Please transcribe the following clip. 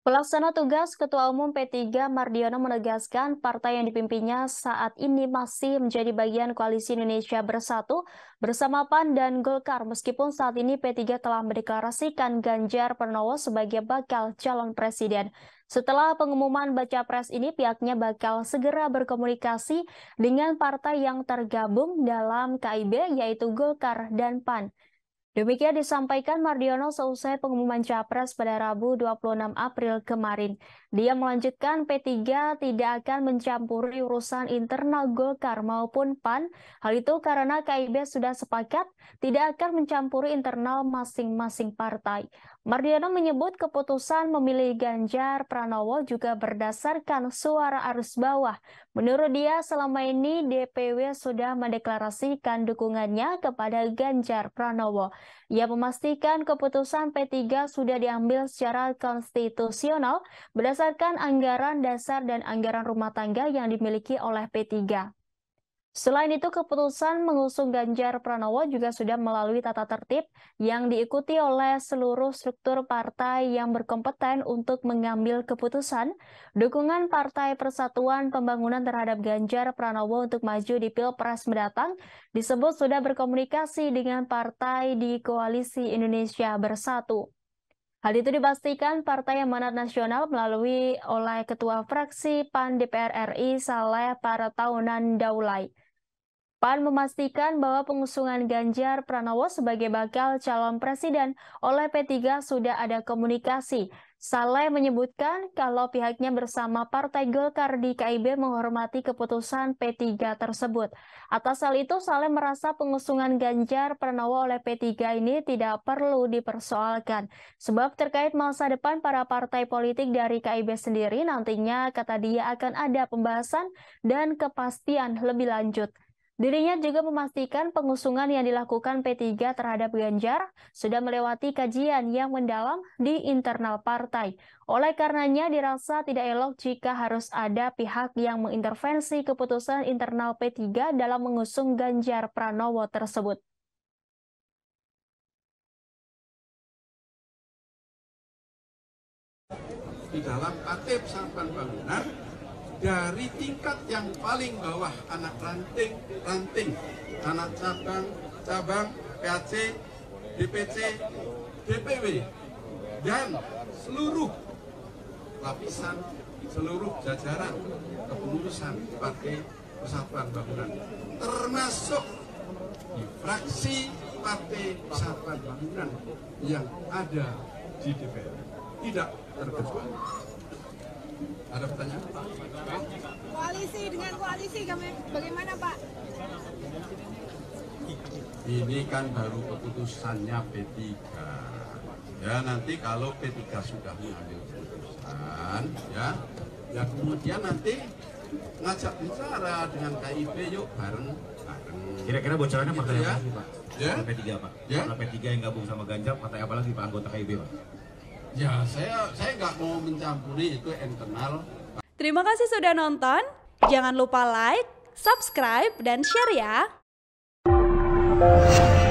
Pelaksana tugas Ketua Umum P3 Mardiono menegaskan partai yang dipimpinnya saat ini masih menjadi bagian Koalisi Indonesia Bersatu bersama PAN dan Golkar meskipun saat ini P3 telah mendeklarasikan Ganjar Pranowo sebagai bakal calon presiden. Setelah pengumuman baca pres ini pihaknya bakal segera berkomunikasi dengan partai yang tergabung dalam KIB yaitu Golkar dan PAN. Demikian disampaikan Mardiono seusai pengumuman Capres pada Rabu 26 April kemarin. Dia melanjutkan P3 tidak akan mencampuri urusan internal Golkar maupun PAN. Hal itu karena KIB sudah sepakat tidak akan mencampuri internal masing-masing partai. Mardiono menyebut keputusan memilih Ganjar Pranowo juga berdasarkan suara arus bawah, Menurut dia, selama ini DPW sudah mendeklarasikan dukungannya kepada Ganjar Pranowo. Ia memastikan keputusan P3 sudah diambil secara konstitusional berdasarkan anggaran dasar dan anggaran rumah tangga yang dimiliki oleh P3. Selain itu, keputusan mengusung Ganjar Pranowo juga sudah melalui tata tertib yang diikuti oleh seluruh struktur partai yang berkompeten untuk mengambil keputusan. Dukungan Partai Persatuan Pembangunan terhadap Ganjar Pranowo untuk maju di Pilpres mendatang disebut sudah berkomunikasi dengan partai di Koalisi Indonesia Bersatu. Hal itu dipastikan Partai Amanat Nasional melalui oleh Ketua Fraksi PAN DPR RI Saleh tahunan Daulay. PAN memastikan bahwa pengusungan Ganjar Pranowo sebagai bakal calon presiden oleh P3 sudah ada komunikasi Saleh menyebutkan kalau pihaknya bersama Partai Golkar di KIB menghormati keputusan P3 tersebut. Atas hal itu, Saleh merasa pengusungan Ganjar Pranowo oleh P3 ini tidak perlu dipersoalkan. Sebab terkait masa depan para partai politik dari KIB sendiri nantinya kata dia akan ada pembahasan dan kepastian lebih lanjut. Dirinya juga memastikan pengusungan yang dilakukan P3 terhadap Ganjar sudah melewati kajian yang mendalam di internal partai. Oleh karenanya dirasa tidak elok jika harus ada pihak yang mengintervensi keputusan internal P3 dalam mengusung Ganjar Pranowo tersebut. Di dalam KTP Sampan Bangunan dari tingkat yang paling bawah anak ranting, ranting, anak cabang, cabang, PAC, DPC, DPW, dan seluruh lapisan, seluruh jajaran kepengurusan Partai Persatuan Bangunan, termasuk di fraksi Partai Persatuan Bangunan yang ada di DPR. Tidak terkecuali. Ada pertanyaan Pak? Koalisi dengan koalisi kami bagaimana Pak? Ini kan baru keputusannya P3. Ya nanti kalau P3 sudah mengambil keputusan, ya, ya kemudian nanti ngajak bicara dengan KIP yuk bareng Kira-kira bocorannya gitu ya? apa sih Pak? Ya? P3 Pak. Ya? P3 ya? yang gabung sama Ganjar partai apa lagi Pak anggota KIP Pak? Ya, saya saya nggak mau mencampuri itu internal. Terima kasih sudah nonton. Jangan lupa like, subscribe, dan share ya.